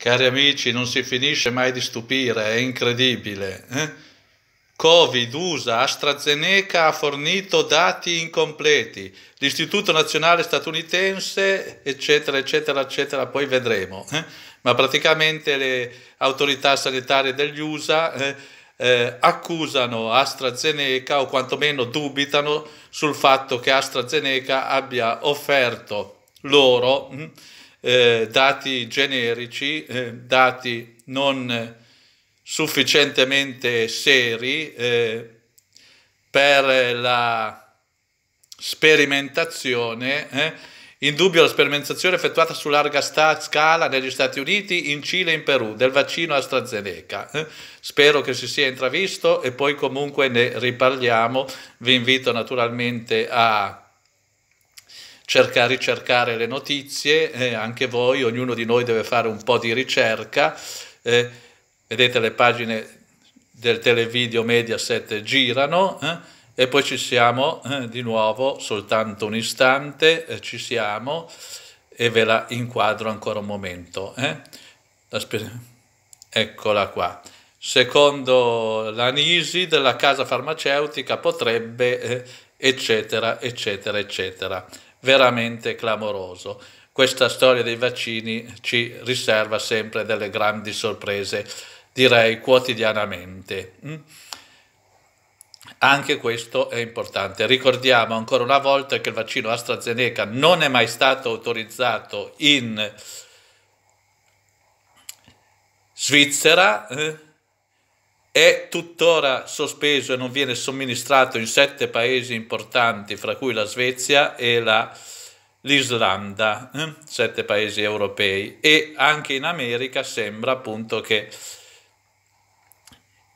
Cari amici, non si finisce mai di stupire, è incredibile. Eh? Covid, USA, AstraZeneca ha fornito dati incompleti, l'Istituto Nazionale Statunitense, eccetera, eccetera, eccetera, poi vedremo. Eh? Ma praticamente le autorità sanitarie degli USA eh, eh, accusano AstraZeneca o quantomeno dubitano sul fatto che AstraZeneca abbia offerto loro mm, eh, dati generici, eh, dati non sufficientemente seri eh, per la sperimentazione. Eh, in dubbio la sperimentazione effettuata su larga scala negli Stati Uniti, in Cile e in Perù del vaccino AstraZeneca. Eh. Spero che si sia intravisto e poi comunque ne riparliamo. Vi invito naturalmente a cerca, ricercare le notizie, eh, anche voi, ognuno di noi deve fare un po' di ricerca. Eh, vedete le pagine del televideo Mediaset girano eh, e poi ci siamo eh, di nuovo, soltanto un istante, eh, ci siamo e ve la inquadro ancora un momento. Eh. Eccola qua. Secondo l'anisi della casa farmaceutica potrebbe, eccetera, eccetera, eccetera veramente clamoroso. Questa storia dei vaccini ci riserva sempre delle grandi sorprese, direi quotidianamente. Mm? Anche questo è importante. Ricordiamo ancora una volta che il vaccino AstraZeneca non è mai stato autorizzato in Svizzera, eh? è tuttora sospeso e non viene somministrato in sette paesi importanti, fra cui la Svezia e la, l'Islanda, eh? sette paesi europei, e anche in America sembra appunto che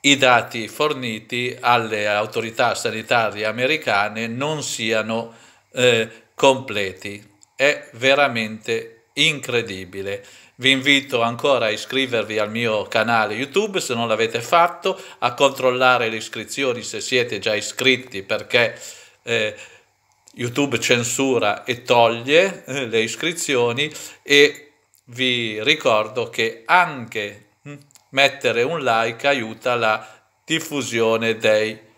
i dati forniti alle autorità sanitarie americane non siano eh, completi. È veramente incredibile. Vi invito ancora a iscrivervi al mio canale YouTube se non l'avete fatto, a controllare le iscrizioni se siete già iscritti perché eh, YouTube censura e toglie eh, le iscrizioni e vi ricordo che anche hm, mettere un like aiuta la diffusione dei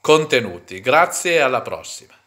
contenuti. Grazie e alla prossima.